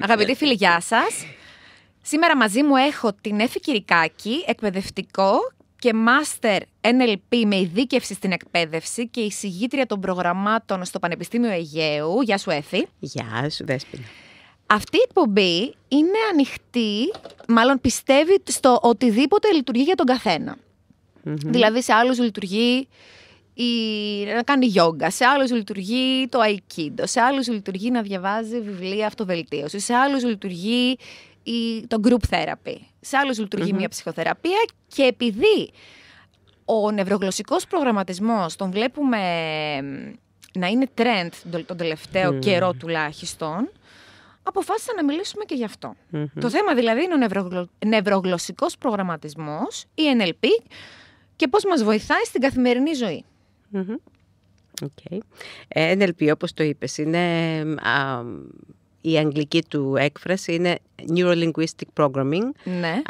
Αγαπητοί φίλοι, γεια σας. Σήμερα μαζί μου έχω την Εφη Κυρικάκη, εκπαιδευτικό και μάστερ NLP με ειδίκευση στην εκπαίδευση και εισηγήτρια των προγραμμάτων στο Πανεπιστήμιο Αιγαίου. Γεια σου, Εφη. Γεια σου, Δέσποινα. Αυτή η εκπομπή είναι ανοιχτή, μάλλον πιστεύει στο οτιδήποτε λειτουργεί για τον καθενα Δηλαδή σε άλλους λειτουργεί η, να κάνει γιόγκα, σε άλλους λειτουργεί το αϊκίντο, σε άλλους λειτουργεί να διαβάζει βιβλία αυτοβελτίωσης, σε άλλους λειτουργεί η, το group therapy, σε άλλους μια ψυχοθεραπεία και επειδή ο νευρογλωσσικός προγραμματισμός τον βλέπουμε να είναι trend τον τελευταίο mm. καιρό τουλάχιστον, αποφάσισα να μιλήσουμε και γι' αυτο Το θέμα δηλαδή είναι ο νευρογλω... νευρογλωσσικός προγραμματισμός, η NLP, και πώς μας βοηθάει στην καθημερινή ζωή. Mm-hmm. Okay. NLP, όπως το είπες, είναι, η αγγλική του έκφραση είναι Neurolinguistic Programming. Ναι.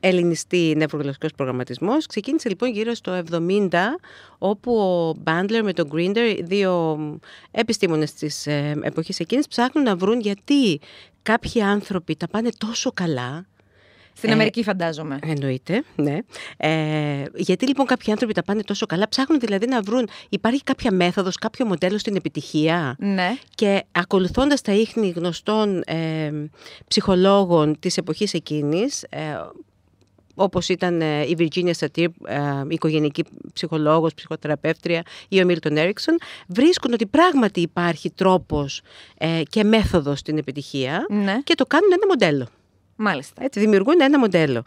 ελληνιστή νευρογλωσσικός προγραμματισμός. Ξεκίνησε λοιπόν γύρω στο 70, όπου ο Μπάντλερ με τον Γκρίντερ, δύο επιστήμονες της ε, εποχής εκείνης, ψάχνουν να βρουν γιατί κάποιοι άνθρωποι τα πάνε τόσο καλά στην ε, Αμερική, φαντάζομαι. Εννοείται, ναι. Ε, γιατί λοιπόν κάποιοι άνθρωποι τα πάνε τόσο καλά, ψάχνουν δηλαδή να βρουν, υπάρχει κάποια μέθοδος, κάποιο μοντέλο στην επιτυχία. Ναι. Και ακολουθώντας τα ίχνη γνωστών ε, ψυχολόγων της εποχής εκείνης, ε, όπως ήταν ε, η Virginia Satir, οικογενική ψυχολόγος, ψυχοθεραπεύτρια ή ο Milton Erickson, βρίσκουν ότι πράγματι υπάρχει τρόπος και μέθοδος στην επιτυχία ναι. και το κάνουν ένα μοντέλο. Μάλιστα. Έτσι, δημιουργούν ένα μοντέλο,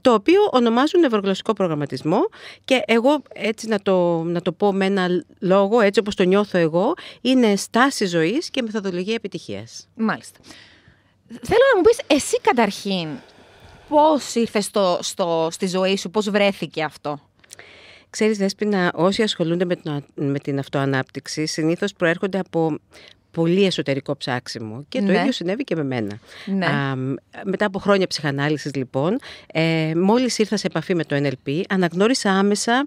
το οποίο ονομάζουν νευρογλωσσικό προγραμματισμό και εγώ έτσι να το, να το πω με ένα λόγο, έτσι όπως το νιώθω εγώ, είναι στάση ζωής και μεθοδολογία επιτυχίας. Μάλιστα. Θέλω να μου πεις εσύ καταρχήν πώς ήρθε στο, στο, στη ζωή σου, πώς βρέθηκε αυτό. Ξέρεις Δέσποινα, όσοι ασχολούνται με την, με την αυτοανάπτυξη συνήθως προέρχονται από πολύ εσωτερικό ψάξιμο και το ναι. ίδιο συνέβη και με μένα. Ναι. μετά από χρόνια ψυχανάλυσης λοιπόν, ε, μόλις ήρθα σε επαφή με το NLP, αναγνώρισα άμεσα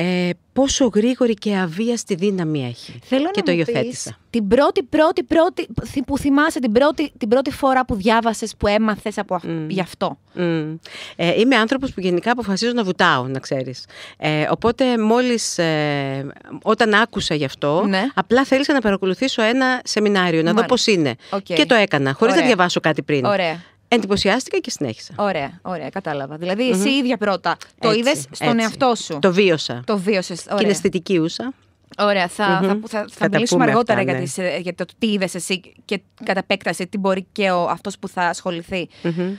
ε, πόσο γρήγορη και αβίαστη δύναμη έχει. Θέλω και να το την πρώτη, πρώτη, πρώτη, που θυμάσαι την πρώτη, την πρώτη φορά που διάβασες, που έμαθες από mm. γι' αυτό. Ε, είμαι άνθρωπος που γενικά αποφασίζω να βουτάω, να ξέρεις. Ε, οπότε μόλις, ε, όταν άκουσα γι' αυτό, ναι. απλά θέλησα να παρακολουθήσω ένα σεμινάριο, να δω πώς είναι. Και το έκανα, χωρίς να διαβάσω κάτι πριν. Ωραία. Εντυπωσιάστηκα και συνέχισα. Ωραία, ωραία, κατάλαβα. Δηλαδή, mm-hmm. εσύ ίδια πρώτα το είδες στον εαυτό σου. Το βίωσα. Το βίωσες. Και είναι αισθητική ούσα. Ωραία, θα, θα, θα, μιλήσουμε αργότερα αυτά, ναι. Ε, για, το τι είδες εσύ και κατά επέκταση τι μπορεί και ο, αυτός που θα ασχοληθει mm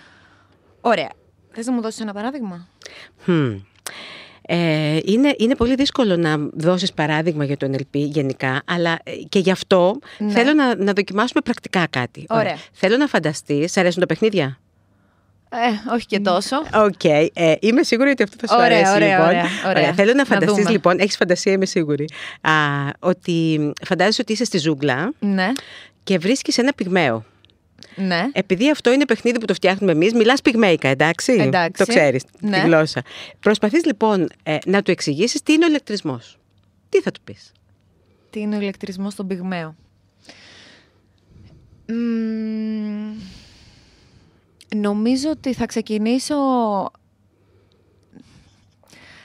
Ωραία. Θες να μου δώσεις ένα παράδειγμα? Hmm. Ε, είναι, είναι πολύ δύσκολο να δώσεις παράδειγμα για το NLP γενικά, αλλά ε, και γι' αυτό ναι. θέλω να, να δοκιμάσουμε πρακτικά κάτι. Θέλω να φανταστείς, αρέσουν τα παιχνίδια? Ε, όχι και τόσο. Οκ. Okay. Ε, είμαι σίγουρη ότι αυτό θα σου αρέσει. Ωραία, λοιπόν. ωραία, Θέλω να φανταστεί λοιπόν. Έχεις φαντασία, είμαι σίγουρη. Α, ότι φαντάζεσαι ότι είσαι στη ζούγκλα ναι. και βρίσκεις ένα πυγμαίο. Ναι. Επειδή αυτό είναι παιχνίδι που το φτιάχνουμε εμείς, μιλάς πυγμέικα, εντάξει. εντάξει. Το ξέρεις ναι. τη γλώσσα. Προσπαθείς λοιπόν ε, να του εξηγήσεις τι είναι ο ηλεκτρισμός. Τι θα του πεις. Τι είναι ο ηλεκτρισμός στον πυγμαίο. νομίζω ότι θα ξεκινήσω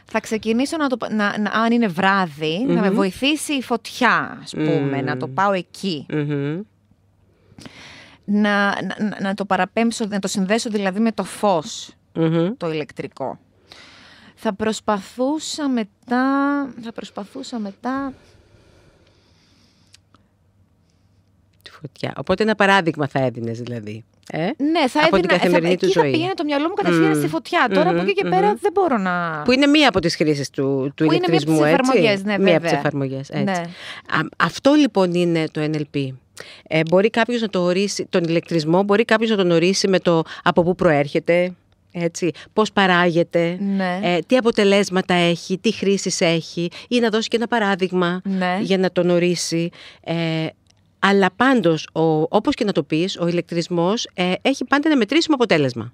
θα ξεκινήσω να το να, αν είναι να με βοηθήσει η φωτιά, ας πουμε να το πάω εκεί να, να, το παραπέμψω, να το συνδέσω δηλαδή με το φως, το ηλεκτρικό. Θα προσπαθούσα μετά, θα προσπαθούσα μετά... Τη φωτιά. Οπότε ένα παράδειγμα θα έδινες δηλαδή. Ε? Ναι, θα από την θα το μυαλό μου κατευθείαν mm. στη φωτιά. Τώρα από εκεί και πέρα δεν μπορώ να. Που είναι μία από τις χρήσεις του, του ηλεκτρισμού, είναι μία από τις έτσι. Ναι, μία τι εφαρμογέ. Ναι. Αυτό λοιπόν είναι το NLP. Ε, μπορεί κάποιος να το ορίσει, τον ηλεκτρισμό μπορεί κάποιος να τον ορίσει με το από πού προέρχεται, έτσι, πώς παράγεται, ναι. ε, τι αποτελέσματα έχει, τι χρήσεις έχει ή να δώσει και ένα παράδειγμα ναι. για να τον ορίσει. Ε, αλλά πάντως, όπως και να το πεις, ο ηλεκτρισμός ε, έχει πάντα ένα μετρήσιμο αποτέλεσμα.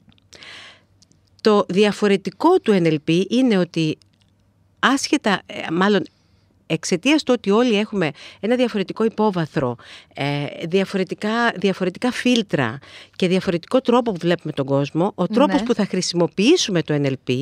Το διαφορετικό του NLP είναι ότι άσχετα, μάλλον εξαιτίας του ότι όλοι έχουμε ένα διαφορετικό υπόβαθρο, ε, διαφορετικά, διαφορετικά φίλτρα και διαφορετικό τρόπο που βλέπουμε τον κόσμο, ο τρόπος ναι. που θα χρησιμοποιήσουμε το NLP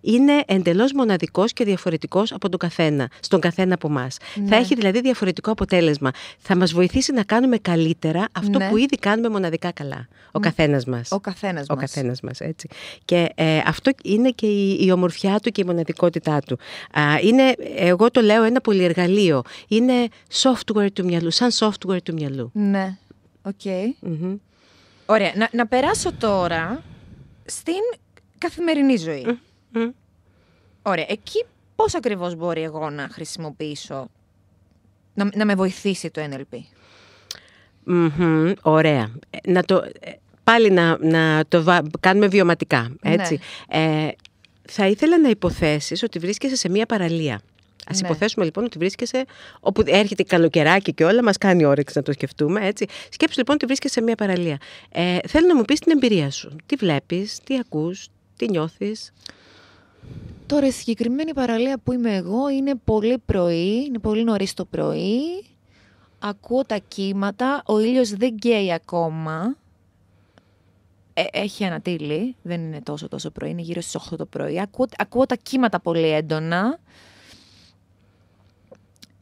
είναι εντελώς μοναδικός και διαφορετικός από τον καθένα, στον καθένα από εμάς. Θα ναι. έχει δηλαδή διαφορετικό αποτέλεσμα. Θα μας βοηθήσει να κάνουμε καλύτερα αυτό ναι. που ήδη κάνουμε μοναδικά καλά. Ο καθένας μας. Ο καθένας μα. Ο καθένας μας, έτσι. Και ε, αυτό είναι και η, η ομορφιά του και η μοναδικότητά του. Α, είναι, εγώ το λέω, ένα πολυεργαλείο. Είναι software του μυαλού, σαν software του μυαλού. Ναι. Οκ. Ωραία. Να, περάσω τώρα στην καθημερινή Ωραία. Εκεί πώς ακριβώς μπορεί εγώ να χρησιμοποιήσω, να, με βοηθήσει το NLP. Ωραία. Ε, να το... Ε, πάλι να, το κάνουμε βιωματικά, έτσι. Ναι. Ε, θα ήθελα να υποθέσεις ότι βρίσκεσαι σε μία παραλία. Ας ναι. υποθέσουμε λοιπόν ότι βρίσκεσαι όπου έρχεται καλοκαιράκι και όλα, μας κάνει όρεξη να το σκεφτούμε, έτσι. Σκέψου λοιπόν ότι βρίσκεσαι σε μια παραλία. Ε, θέλω να μου πεις την εμπειρία σου. Τι βλέπεις, τι ακούς, τι νιώθεις. Τώρα, η συγκεκριμένη παραλία που είμαι εγώ είναι πολύ πρωί, είναι πολύ νωρίς το πρωί. Ακούω τα κύματα, ο ήλιος δεν καίει ακόμα. Ε, έχει ανατύλει, δεν είναι τόσο τόσο πρωί, είναι γύρω στις 8 το πρωί. Ακούω, ακούω τα κύματα πολύ έντονα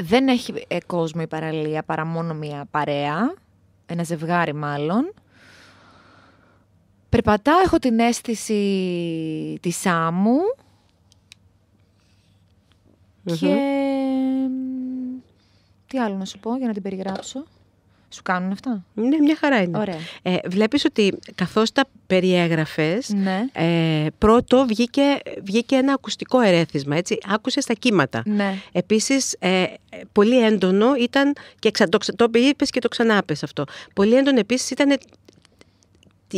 δεν έχει ε, κόσμο η παραλία παρά μόνο μία παρέα, ένα ζευγάρι μάλλον. Περπατάω, έχω την αίσθηση της αμμου και τι άλλο να σου πω για να την περιγράψω. Σου κάνουν αυτά. Ναι, μια χαρά είναι. Ωραία. Ε, βλέπεις ότι καθώς τα περιέγραφες, ναι. ε, πρώτο βγήκε, βγήκε ένα ακουστικό ερέθισμα, έτσι, άκουσες τα κύματα. Ναι. Επίσης, ε, πολύ έντονο ήταν, και το, το είπες και το ξανάπες αυτό, πολύ έντονο επίσης ήταν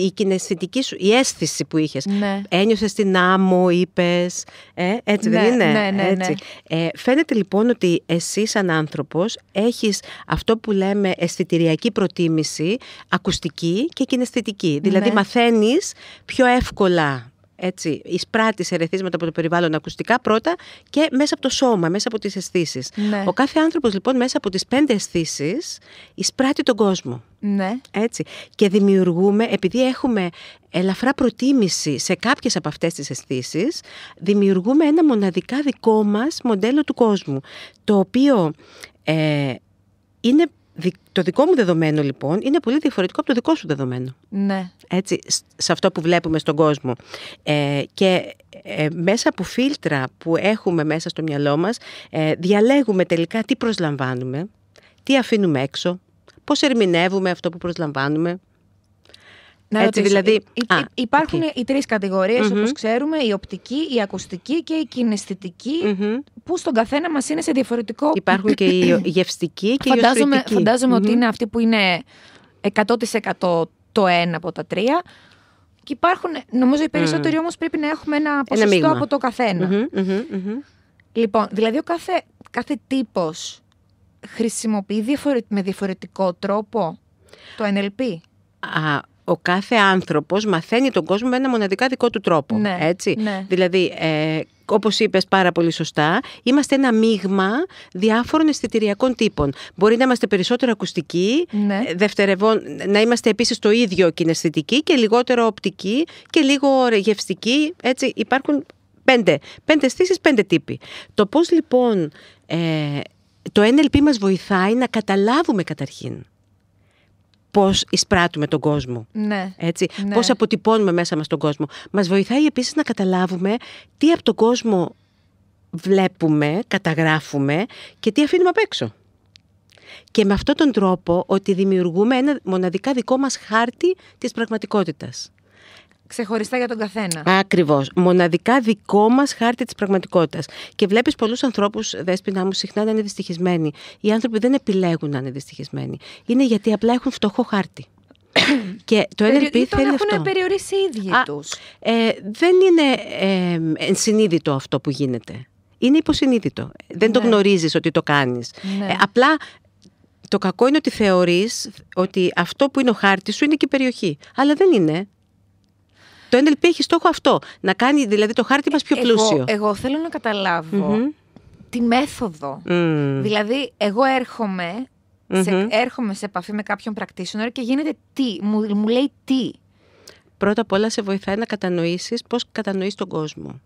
η κινεσθητική σου, η αίσθηση που είχες. Ναι. Ένιωσες την άμμο, είπες, ε, έτσι δεν ναι, είναι. Ναι, ναι, έτσι. Ε, φαίνεται λοιπόν ότι εσύ σαν άνθρωπος έχεις αυτό που λέμε αισθητηριακή προτίμηση, ακουστική και κινεσθητική. Δηλαδή μαθαίνεις πιο εύκολα έτσι, εισπράττει ερεθίσματα από το περιβάλλον ακουστικά πρώτα και μέσα από το σώμα, μέσα από τις αισθήσεις. Ναι. Ο κάθε άνθρωπος λοιπόν μέσα από τις πέντε αισθήσεις εισπράττει τον κόσμο. Ναι. Έτσι. Και δημιουργούμε, επειδή έχουμε ελαφρά προτίμηση σε κάποιες από αυτές τις αισθήσεις, δημιουργούμε ένα μοναδικά δικό μας μοντέλο του κόσμου, το οποίο ε, είναι το δικό μου δεδομένο λοιπόν είναι πολύ διαφορετικό από το δικό σου δεδομένο. Ναι. Έτσι, σε αυτό που βλέπουμε στον κόσμο. Ε, και ε, μέσα από φίλτρα που έχουμε μέσα στο μυαλό μας, ε, διαλέγουμε τελικά τι προσλαμβάνουμε, τι αφήνουμε έξω, πώς ερμηνεύουμε αυτό που προσλαμβάνουμε, να Έτσι, δηλαδή... Ε, υ- υπάρχουν οι τρεις κατηγορίες, όπως ξέρουμε, η οπτική, η ακουστική και η κινηστικη που στον καθένα μας είναι σε διαφορετικό. Υπάρχουν και οι γευστικοί και φαντάζομαι, η φανταζομαι Φαντάζομαι ότι είναι αυτή που είναι 100% το ένα από τα τρία. Και υπάρχουν, νομίζω οι περισσότεροι mm. όμως πρέπει να έχουμε ένα ποσοστό από το καθενα Λοιπόν, δηλαδή ο κάθε, κάθε τύπος χρησιμοποιεί διαφορε... με διαφορετικό τρόπο το NLP. Α, ο κάθε άνθρωπος μαθαίνει τον κόσμο με ένα μοναδικά δικό του τρόπο. Ναι, έτσι. Ναι. Δηλαδή, ε, Όπως είπες πάρα πολύ σωστά, είμαστε ένα μείγμα διάφορων αισθητηριακών τύπων. Μπορεί να είμαστε περισσότερο ακουστικοί, ναι. Ε, να είμαστε επίσης το ίδιο κοιναισθητικοί και λιγότερο οπτικοί και λίγο γευστικοί. Έτσι, υπάρχουν πέντε, πέντε αισθήσεις, πέντε τύποι. Το πώς λοιπόν ε, το NLP μας βοηθάει να καταλάβουμε καταρχήν πώς εισπράττουμε τον κόσμο. Ναι. Έτσι. Ναι. Πώς αποτυπώνουμε μέσα μας τον κόσμο. Μας βοηθάει επίσης να καταλάβουμε τι από τον κόσμο βλέπουμε, καταγράφουμε και τι αφήνουμε απ' έξω. Και με αυτόν τον τρόπο ότι δημιουργούμε ένα μοναδικά δικό μας χάρτη της πραγματικότητας. Ξεχωριστά για τον καθένα. Ακριβώς. Μοναδικά δικό μας χάρτη της πραγματικότητας. Και βλέπεις πολλούς ανθρώπους, δέσπινα μου, συχνά να είναι δυστυχισμένοι. Οι άνθρωποι δεν επιλέγουν να είναι δυστυχισμένοι. Είναι γιατί απλά έχουν φτωχό χάρτη. Και το NLP θέλει τον αυτό. έχουν περιορίσει οι ίδιοι τους. Ε, δεν είναι ε, ενσυνείδητο αυτό που γίνεται. Είναι υποσυνείδητο. Δεν το ναι. γνωρίζεις ότι το κάνεις. Ναι. Ε, απλά το κακό είναι ότι θεωρείς ότι αυτό που είναι ο χάρτης σου είναι και η περιοχή. Αλλά δεν είναι. Το NLP έχει στόχο αυτό. Να κάνει δηλαδή το χάρτη μας πιο πλούσιο. Εγώ θέλω να καταλάβω mm-hmm. τη μέθοδο. τη μεθοδο δηλαδη έρχομαι, σε, έρχομαι σε επαφή με κάποιον practitioner και γίνεται τι, μου, μου λέει τι. Πρώτα απ' όλα σε βοηθάει να κατανοήσεις πώς κατανοείς τον κόσμο.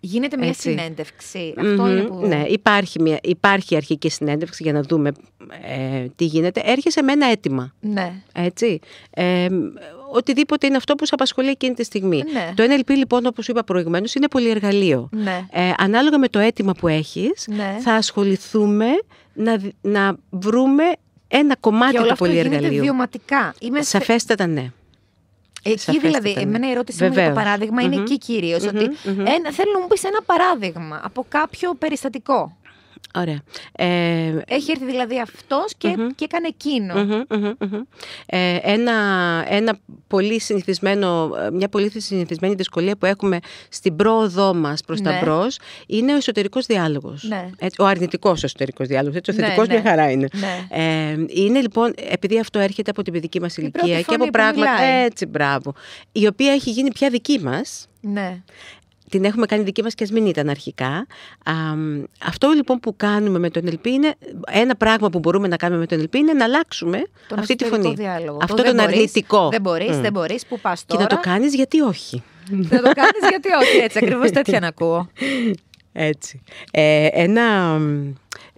Γίνεται μια συνεντευξη Αυτό είναι που... Ναι, υπάρχει, μια, υπάρχει αρχική συνέντευξη για να δούμε ε, τι γίνεται. Έρχεσαι με ένα αίτημα. Ναι. Έτσι. Ε, οτιδήποτε είναι αυτό που σε απασχολεί εκείνη τη στιγμή. Ναι. Το NLP, λοιπόν, όπως είπα προηγουμένως, είναι πολυεργαλείο. Ναι. Ε, ανάλογα με το αίτημα που έχεις, ναι. θα ασχοληθούμε να, να βρούμε ένα κομμάτι του πολυεργαλείου. Γίνεται βιωματικά. Είμαι... Σαφέστατα, ναι. Εκεί δηλαδή, ναι. εμένα η ερώτησή μου για το παραδειγμα είναι κυριω οτι ότι mm-hmm. θέλω να μου πεις ένα παράδειγμα από κάποιο περιστατικό. Ωραία. Ε, έχει έρθει δηλαδή αυτός και, και έκανε ε, ένα, ένα πολύ συνηθισμένο, μια πολύ συνηθισμένη δυσκολία που έχουμε στην πρόοδό μας προς τα ναι. μπρος είναι ο εσωτερικός διάλογος. Ναι. ο αρνητικός εσωτερικός διάλογος. Έτσι, ο ναι, θετικός ναι, μια χαρά είναι. Ε, είναι λοιπόν, επειδή αυτό έρχεται από την παιδική μας ηλικία και από πράγματα... Έτσι, μπράβο. Η οποία έχει γίνει πια δική μας. Ναι την έχουμε κάνει δική μας και ας μην ήταν αρχικά. Α, αυτό λοιπόν που κάνουμε με τον NLP είναι, ένα πράγμα που μπορούμε να κάνουμε με τον NLP είναι να αλλάξουμε αυτή τη φωνή. Διάλογο. Αυτό τον αρνητικό. Δεν μπορείς, δεν μπορείς, που πας τώρα. Και να το κάνεις γιατί όχι. να το κάνεις γιατί όχι, έτσι ακριβώς τέτοια να ακούω. Έτσι. Ε, ένα,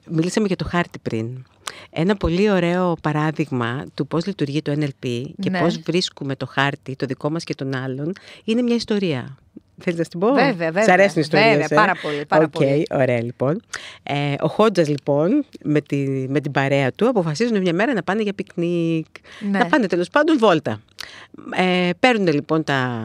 μιλήσαμε για το χάρτη πριν. Ένα πολύ ωραίο παράδειγμα του πώς λειτουργεί το NLP και ναι. πώς βρίσκουμε το χάρτη, το δικό μας και τον άλλον, είναι μια ιστορία. Θέλεις να την πω. Βέβαια, βέβαια. Σ' αρέσει Βέβαια, ε? πάρα πολύ. Πάρα okay, ωραία λοιπόν. Ε, ο Χόντζας λοιπόν με, τη, με την παρέα του αποφασίζουν μια μέρα να πάνε για πικνίκ. Ναι. Να πάνε τέλος πάντων βόλτα. Ε, παίρνουν λοιπόν τα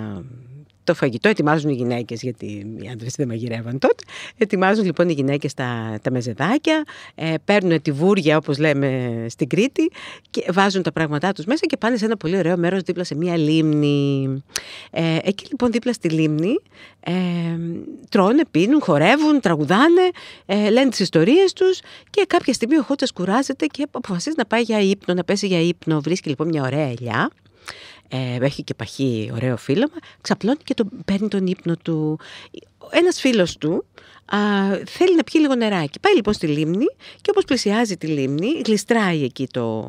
το φαγητό ετοιμάζουν οι γυναίκες, γιατί οι άντρες δεν μαγειρεύαν τότε. Ετοιμάζουν λοιπόν οι γυναίκες τα, τα μεζεδάκια, ε, παίρνουν τη βούρια όπως λέμε στην Κρήτη και βάζουν τα πράγματά τους μέσα και πάνε σε ένα πολύ ωραίο μέρος δίπλα σε μια λίμνη. Ε, εκεί λοιπόν δίπλα στη λίμνη ε, τρώνε, πίνουν, χορεύουν, τραγουδάνε, ε, λένε τις ιστορίες τους και κάποια στιγμή ο Χώτσας κουράζεται και αποφασίζει να πάει για ύπνο, να πέσει για ύπνο. Βρίσκει λοιπόν μια ωραία ελιά ε, έχει και παχύ ωραίο φίλαμα, ξαπλώνει και τον, παίρνει τον ύπνο του. Ένας φίλος του α, θέλει να πιει λίγο νεράκι. Πάει λοιπόν στη λίμνη και όπως πλησιάζει τη λίμνη, γλιστράει εκεί το,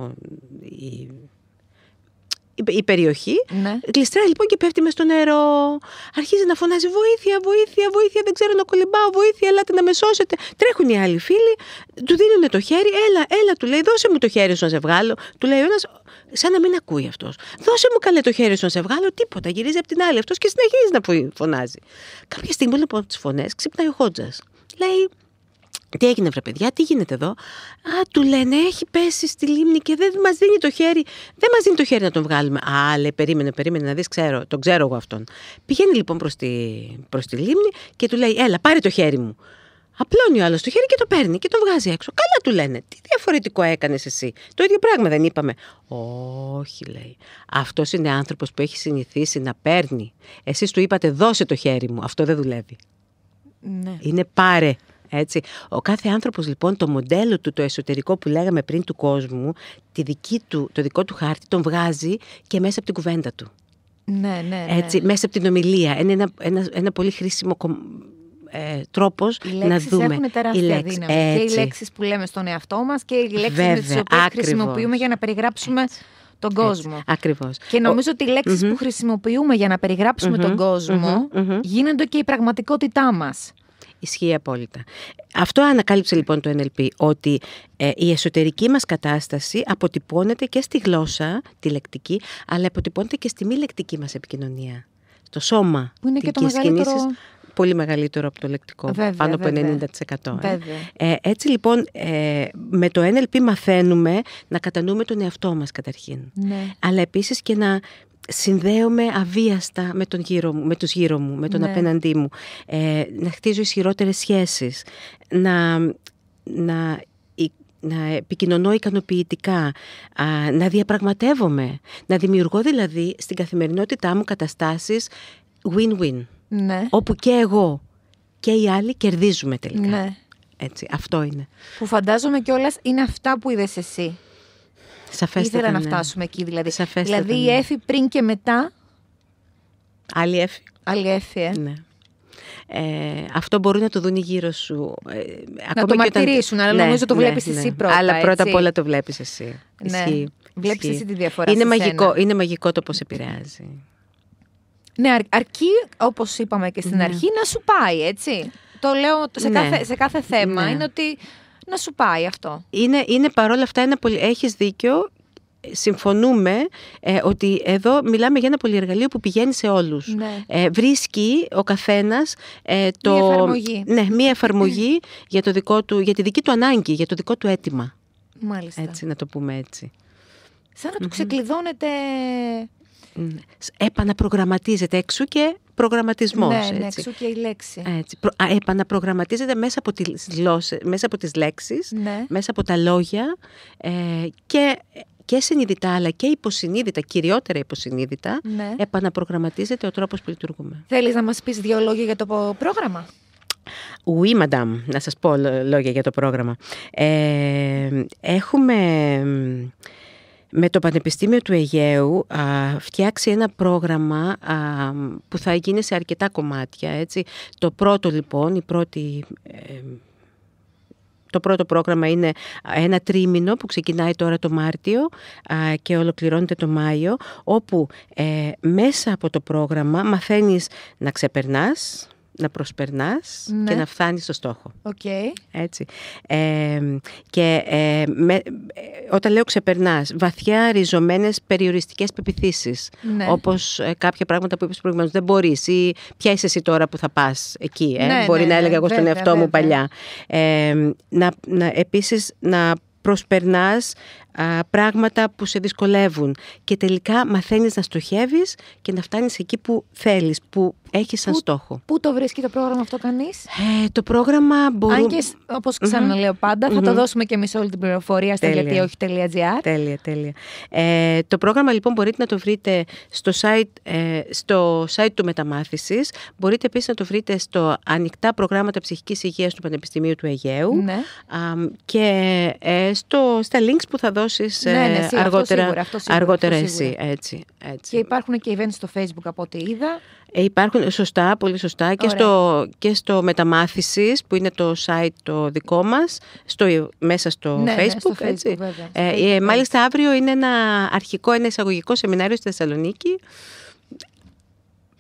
η περιοχή. Ναι. Γλιστράει λοιπόν και πέφτει μες στο νερό. Αρχίζει να φωνάζει βοήθεια, βοήθεια, βοήθεια. Δεν ξέρω να κολυμπάω, βοήθεια. Ελάτε να με σώσετε. Τρέχουν οι άλλοι φίλοι, του δίνουν το χέρι. Έλα, έλα, του λέει, δώσε μου το χέρι σου να σε βγάλω. Του λέει ο ένας, σαν να μην ακούει αυτός. Δώσε μου καλέ το χέρι σου να σε βγάλω. Τίποτα. Γυρίζει από την άλλη αυτός και συνεχίζει να φωνάζει. Κάποια στιγμή λοιπόν από τις φωνές ξυπνάει ο Χότζας. Λέει, τι έγινε, βρε παιδιά, τι γίνεται εδώ. Α, του λένε, έχει πέσει στη λίμνη και δεν μας δίνει το χέρι. Δεν μας δίνει το χέρι να τον βγάλουμε. Α, λέει, περίμενε, περίμενε να δεις, ξέρω, τον ξέρω εγώ αυτόν. Πηγαίνει λοιπόν προς τη, προς τη λίμνη και του λέει, Έλα, πάρε το χέρι μου. Απλώνει ο άλλος το χέρι και το παίρνει και το βγάζει έξω. Καλά του λένε. Τι διαφορετικό έκανες εσύ. Το ίδιο πράγμα δεν είπαμε. Όχι, λέει. Αυτός είναι άνθρωπος που έχει συνηθίσει να παίρνει. Εσείς του είπατε, δώσε το χέρι μου. Αυτό δεν δουλεύει. Ναι. Είναι πάρε. Έτσι. Ο κάθε άνθρωπος λοιπόν το μοντέλο του, το εσωτερικό που λέγαμε πριν του κόσμου, τη δική του, το δικό του χάρτη τον βγάζει και μέσα από την κουβέντα του. Ναι, ναι, ναι. Έτσι, μέσα από την ομιλία. Είναι ένα, ένα, ένα πολύ χρήσιμο ε, τρόπος να δούμε. Έχουν τεράστια οι λέξεις, δύναμη. Και οι λέξεις που λέμε στον εαυτό μας και οι λέξεις που με χρησιμοποιούμε για να περιγράψουμε τον κόσμο. Ακριβώς. Και νομίζω ότι οι λέξεις που χρησιμοποιούμε για να περιγραψουμε τον κόσμο γίνονται και η πραγματικότητά μας. Ισχύει απόλυτα. Αυτό ανακάλυψε λοιπόν το NLP, ότι ε, η εσωτερική μας κατάσταση αποτυπώνεται και στη γλώσσα, τη λεκτική, αλλά αποτυπώνεται και στη μη λεκτική μας επικοινωνία. στο σώμα, που είναι και το μεγαλύτερο... πολύ μεγαλύτερο από το λεκτικό, πάνω από βέβαια. 90%. Ε. ε. έτσι λοιπόν, ε, με το NLP μαθαίνουμε να κατανοούμε τον εαυτό μας καταρχήν. Ναι. Αλλά επίσης και να συνδέομαι αβίαστα με τον γύρο μου, με τους γύρω μου, με τον ναι. απέναντί μου. Ε, να χτίζω ισχυρότερες σχέσεις, να, να, να επικοινωνώ ικανοποιητικά, να διαπραγματεύομαι, να δημιουργώ δηλαδή στην καθημερινότητά μου καταστάσεις win-win. Ναι. Όπου και εγώ και οι άλλοι κερδίζουμε τελικά. Ναι. Έτσι, αυτό είναι. Που φαντάζομαι κιόλας είναι αυτά που είδες εσύ. Σαφέστατα, Ήθελα να ναι. φτάσουμε εκεί δηλαδή. Σαφέστατα, δηλαδή ναι. η Εφη πριν και μετά. Άλλη Εφη. Άλλη Εφη, ε. Ναι. Ε, αυτό μπορεί να το δουν γύρω σου. Ε, να το μαρτυρήσουν, αλλά ναι, νομίζω το ναι, βλέπεις εσύ πρώτα. Αλλά πρώτα απ' όλα το βλέπεις εσύ. Ναι. Βλέπει εσύ τη διαφορά. Είναι μαγικό, σένα. είναι μαγικό το πώς επηρεάζει. Ναι, αρ- αρκεί, όπως είπαμε και στην αρχή, να σου πάει, έτσι. Το λέω σε, κάθε, σε κάθε θέμα. Είναι ότι να σου πάει αυτό. Είναι, είναι παρόλα αυτά ένα πολύ... Έχεις δίκιο συμφωνούμε ε, ότι εδώ μιλάμε για ένα πολυεργαλείο που πηγαίνει σε όλους. Ναι. Ε, βρίσκει ο καθένας ε, το, μία εφαρμογή, ναι, μία εφαρμογή ναι. για, το δικό του, για τη δική του ανάγκη, για το δικό του αίτημα. Μάλιστα. Έτσι, να το πούμε έτσι. Σαν να του ξεκλειδώνεται... Επαναπρογραμματίζεται έξω και προγραμματισμός. Ναι, ναι, έτσι. ναι, εξού και η λέξη. Έτσι. επαναπρογραμματίζεται μέσα από τις, γλώσσες, μέσα από τις λέξεις, ναι. μέσα από τα λόγια ε, και και συνειδητά αλλά και υποσυνείδητα, κυριότερα υποσυνείδητα, ναι. επαναπρογραμματίζεται ο τρόπος που λειτουργούμε. Θέλεις να μας πεις δύο λόγια για το πρόγραμμα? Oui, madame, να σας πω λόγια για το πρόγραμμα. Ε, έχουμε με το Πανεπιστήμιο του Αιγαίου α, φτιάξει ένα πρόγραμμα που θα γίνει σε αρκετά κομμάτια. Έτσι. Το πρώτο λοιπόν, η πρώτη... το πρώτο πρόγραμμα είναι ένα τρίμηνο που ξεκινάει τώρα το Μάρτιο και ολοκληρώνεται το Μάιο, όπου ε, μέσα από το πρόγραμμα μαθαίνεις να ξεπερνάς, να προσπερνάς και ναι. να φτάνεις στο στόχο. Okay. Έτσι. Ε, και ε, ε, όταν λέω ξεπερνάς, βαθιά ριζωμένες περιοριστικές πεπιθήσεις. Ναι. Όπως ε, κάποια πράγματα που είπες προηγουμένως, δεν μπορείς ή ποια είσαι εσύ τώρα που θα πας εκεί. Ε? Ναι, Μπορεί ναι, να έλεγα εγώ στον εαυτό μου παλιά. να, να, επίσης να προσπερνάς πράγματα που σε δυσκολεύουν και τελικά μαθαίνεις να στοχεύεις και να φτάνεις εκεί που θέλεις, που έχεις σαν στόχο. Πού το βρίσκει το πρόγραμμα αυτό κανείς? Ε, το πρόγραμμα μπορεί. Αν και όπως ξαναλέω θα το δώσουμε και εμείς όλη την πληροφορία στο γιατί όχι.gr. Τέλεια, τέλεια. Ε, το πρόγραμμα λοιπόν μπορείτε να το βρείτε στο site, ε, στο site του μεταμάθησης, μπορείτε επίσης να το βρείτε στο ανοιχτά προγράμματα ψυχικής υγείας του Πανεπιστημίου του Αιγαίου ναι. και ε, στο, στα links που θα δώσω ναι, ναι, ε, αργότερα, σίγουρα, αυτό σίγουρα, αργότερα εσύ. Έτσι, έτσι. Και υπάρχουν και events στο Facebook από ό,τι είδα. Ε, υπάρχουν σωστά, πολύ σωστά και στο, και στο Μεταμάθησης που είναι το site το δικό μας στο, μέσα στο ναι, ναι, Facebook, έτσι. Ε, ε ναι. μάλιστα αύριο είναι ένα αρχικό, ένα εισαγωγικό σεμινάριο στη Θεσσαλονίκη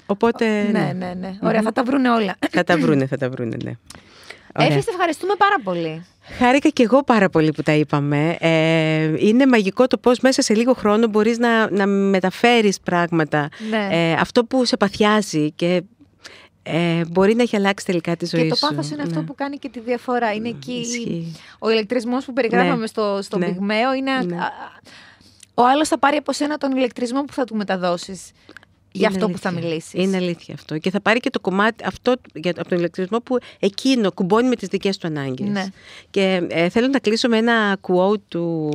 Οπότε... Ναι, ναι, ναι. Ωραία, θα τα βρούνε όλα. Θα τα βρούνε, θα τα βρούνε, ναι. Έφη, σε ευχαριστούμε πάρα πολύ. Χάρηκα και εγώ πάρα πολύ που τα είπαμε. Ε, είναι μαγικό το πώς μέσα σε λίγο χρόνο μπορείς να, να μεταφέρεις πράγματα. Ναι. Ε, αυτό που σε παθιάζει και ε, μπορεί να έχει αλλάξει τελικά τη ζωή σου. Και το πάθος είναι αυτό ναι. που κάνει και τη διαφορά. Είναι εκεί ο ηλεκτρισμός που περιγράφαμε ναι. στο, στο ναι. Είναι... Ο άλλος θα πάρει από σένα τον ηλεκτρισμό που θα του μεταδώσεις για αυτό που θα μιλήσεις. Είναι αλήθεια αυτό. Και θα πάρει και το κομμάτι αυτό από τον ηλεκτρισμό που εκείνο κουμπώνει με τις δικές του ανάγκες. Ναι. Και ε, θέλω να κλείσω με ένα quote του,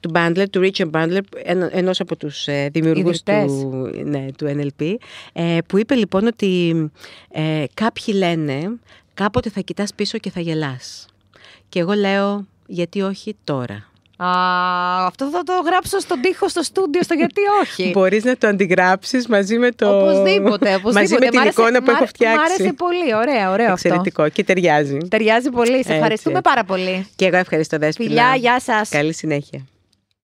του Bandler, του Richard Bandler, εν, ενός από τους, ε, δημιουργούς του ναι, του NLP, ε, που είπε λοιπόν ότι κάποιοι λένε κάποτε θα κοιτάς πίσω και θα γελάς. Και εγώ λέω γιατί όχι τώρα. Α, αυτό θα το γράψω στον τοίχο στο στούντιο, στο γιατί όχι. Μπορείς να το αντιγράψεις μαζί με το. Οπωσδήποτε. οπωσδήποτε. μαζί με την εικόνα που έχω φτιάξει. Μου άρεσε πολύ. Ωραία, ωραίο αυτό. Εξαιρετικό και ταιριάζει. Ταιριάζει πολύ. Σε ευχαριστούμε πάρα πολύ. Και εγώ ευχαριστώ, Δέσπο. Φιλιά, γεια σας. Καλή συνέχεια.